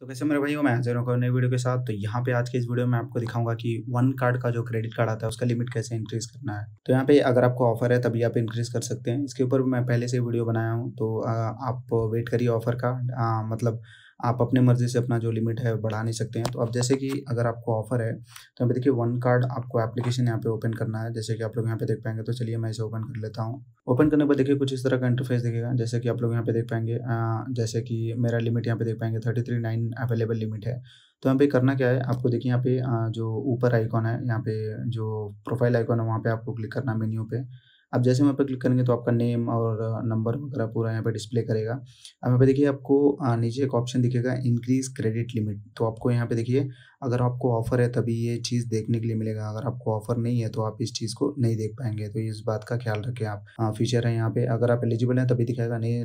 तो कैसे मेरे भाई मैं हाजिर हूँ नई वीडियो के साथ तो यहाँ पे आज के इस वीडियो में आपको दिखाऊंगा कि वन कार्ड का जो क्रेडिट कार्ड आता है उसका लिमिट कैसे इंक्रीज करना है तो यहाँ पे अगर आपको ऑफर है तभी आप इंक्रीज कर सकते हैं इसके ऊपर मैं पहले से वीडियो बनाया हूँ तो आप वेट करिए ऑफर का आ, मतलब आप अपने मर्जी से अपना जो लिमिट है बढ़ा नहीं सकते हैं तो अब जैसे कि अगर आपको ऑफर है तो यहाँ पे देखिए वन कार्ड आपको एप्लीकेशन यहाँ पे ओपन करना है जैसे कि आप लोग यहाँ पे देख पाएंगे तो चलिए मैं इसे ओपन कर लेता हूँ ओपन करने पर देखिए कुछ इस तरह का इंटरफेस दिखेगा जैसे कि आप लोग यहाँ पे देख पाएंगे जैसे कि मेरा लिमिट यहाँ पे देख पाएंगे thirty three nine available limit है तो यहाँ पे करना क्या है आपको देखिए यहाँ पे जो ऊपर आइकॉन है यहाँ पे जो प्रोफाइल आइकॉन है वहाँ पे आपको क्लिक करना है मेन्यू पे अब जैसे वहाँ पर क्लिक करेंगे तो आपका नेम और नंबर वगैरह पूरा यहाँ पर डिस्प्ले करेगा अब यहाँ पे देखिए आपको नीचे एक ऑप्शन दिखेगा इंक्रीज क्रेडिट लिमिट तो आपको यहाँ पे देखिए अगर आपको ऑफ़र है तभी ये चीज़ देखने के लिए मिलेगा अगर आपको ऑफ़र नहीं है तो आप इस चीज़ को नहीं देख पाएंगे तो इस बात का ख्याल रखें आप फीचर है यहाँ पे अगर आप एलिजिबल हैं तभी दिखाएगा नहीं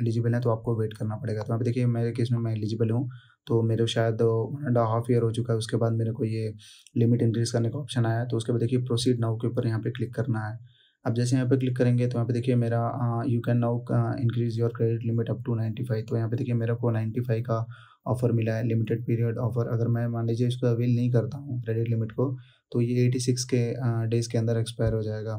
एलिजिबल हैं तो आपको वेट करना पड़ेगा तो यहाँ पे देखिए मेरे केस में मैं एलिजिबल हूँ तो मेरे शायद वन एंड हाफ ईयर हो चुका है उसके बाद मेरे को ये लिमिट इंक्रीज़ करने का ऑप्शन आया तो उसके बाद देखिए प्रोसीड नाउ के ऊपर यहाँ पे क्लिक करना है अब जैसे यहाँ पे क्लिक करेंगे तो यहाँ पे देखिए मेरा you can now increase your credit limit up to ninety five तो यहाँ पे देखिए मेरे को नाइन्टी फाइव का ऑफ़र मिला है लिमिटेड पीरियड ऑफ़र अगर मैं मान लीजिए इसको अवेल नहीं करता हूँ क्रेडिट लिमिट को तो ये एटी सिक्स के डेज़ के अंदर एक्सपायर हो जाएगा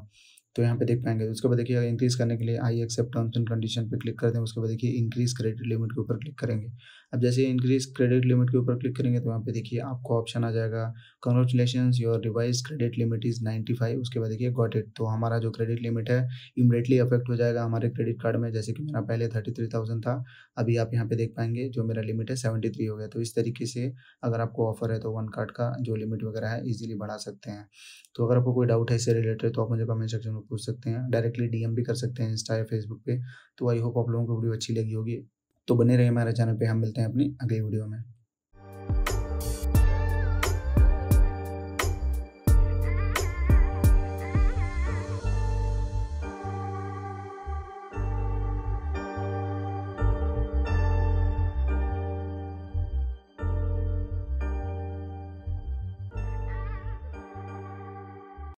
तो यहाँ पे देख पाएंगे तो उसके बाद देखिए इंक्रीज़ करने के लिए I accept terms and condition पे क्लिक करते हैं उसके बाद देखिए इंक्रीज़ क्रेडिट लिमिट के ऊपर क्लिक करेंगे अब जैसे इंक्रीज़ क्रेडिट लिमिट के ऊपर क्लिक करेंगे तो यहाँ पे देखिए आपको ऑप्शन आ जाएगा congratulation your revise credit limit is ninety five उसके बाद देखिए गॉट इट तो हमारा जो क्रेडिट लिमिट है इमिडिएटली अफेक्ट हो जाएगा हमारे क्रेडिट कार्ड में जैसे कि मेरा पहले थर्टी थ्री थाउजेंड था अभी आप यहाँ पे देख पाएंगे जो मेरा लिमिट है सेवेंटी थ्री हो गया तो इस तरीके से अगर आपको ऑफर है तो वन कार्ड का जो लिमिट वगैरह है ईजिली बढ़ा सकते हैं तो अगर आपको कोई डाउट है इससे रिलेटेड तो आप मुझे कमेंट सेक्शन में पूछ सकते हैं डायरेक्टली डीएम भी कर सकते हैं इंस्टा या फेसबुक पे तो आई होप आप लोगों को वीडियो अच्छी लगी होगी तो बने रहे हमारे चैनल पे हम मिलते हैं अपनी अगली वीडियो में